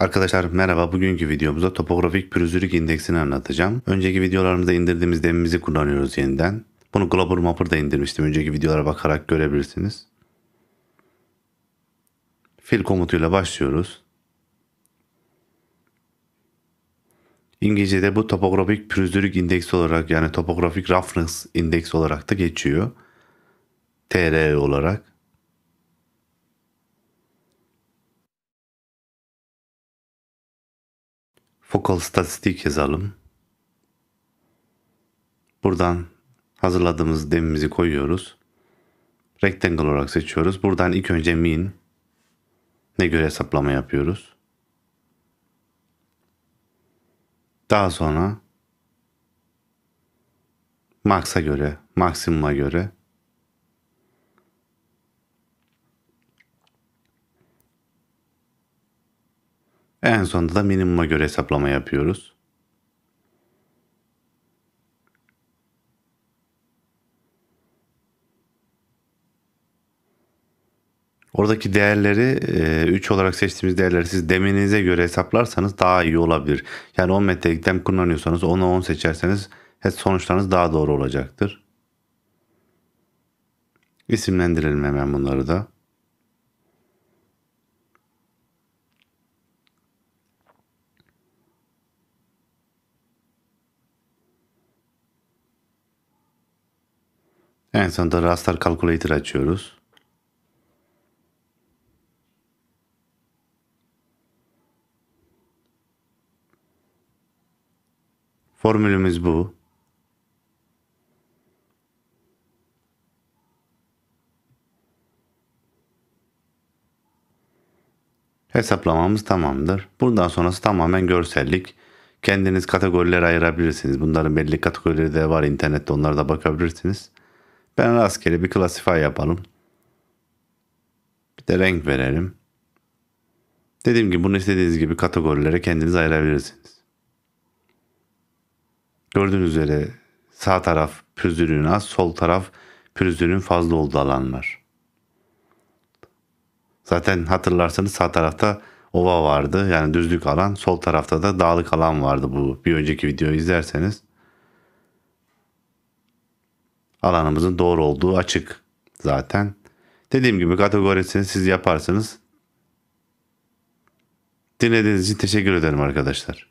Arkadaşlar merhaba bugünkü videomuzda topografik pürüzlülük indeksini anlatacağım. Önceki videolarımızda indirdiğimiz demimizi kullanıyoruz yeniden. Bunu Global Mapper'da indirmiştim. Önceki videolara bakarak görebilirsiniz. Fil komutuyla başlıyoruz. İngilizce'de bu topografik pürüzlülük indeksi olarak yani topografik roughness indeksi olarak da geçiyor. TR e olarak. Fokal statistik yazalım. Buradan hazırladığımız demimizi koyuyoruz. Rectangle olarak seçiyoruz. Buradan ilk önce mean ne göre hesaplama yapıyoruz. Daha sonra max'a göre, maksimuma göre En sonunda da minimuma göre hesaplama yapıyoruz. Oradaki değerleri 3 e, olarak seçtiğimiz değerleri siz demenize göre hesaplarsanız daha iyi olabilir. Yani 10 metrelik dem kullanıyorsanız 10'a 10 seçerseniz sonuçlarınız daha doğru olacaktır. İsimlendirelim hemen bunları da. En sonunda raster calculator açıyoruz. Formülümüz bu. Hesaplamamız tamamdır. Bundan sonrası tamamen görsellik. Kendiniz kategorilere ayırabilirsiniz. Bunların belli kategorileri de var internette onlara da bakabilirsiniz. Ben rastgele bir klasify yapalım. Bir de renk verelim. Dediğim gibi bunu istediğiniz gibi kategorilere kendiniz ayırabilirsiniz. Gördüğünüz üzere sağ taraf pürüzlülüğün az, sol taraf pürüzlülüğün fazla olduğu alanlar. Zaten hatırlarsanız sağ tarafta ova vardı yani düzlük alan, sol tarafta da dağlık alan vardı bu bir önceki videoyu izlerseniz alanımızın doğru olduğu açık zaten. Dediğim gibi kategorisini siz yaparsınız. Dinlediğiniz için teşekkür ederim arkadaşlar.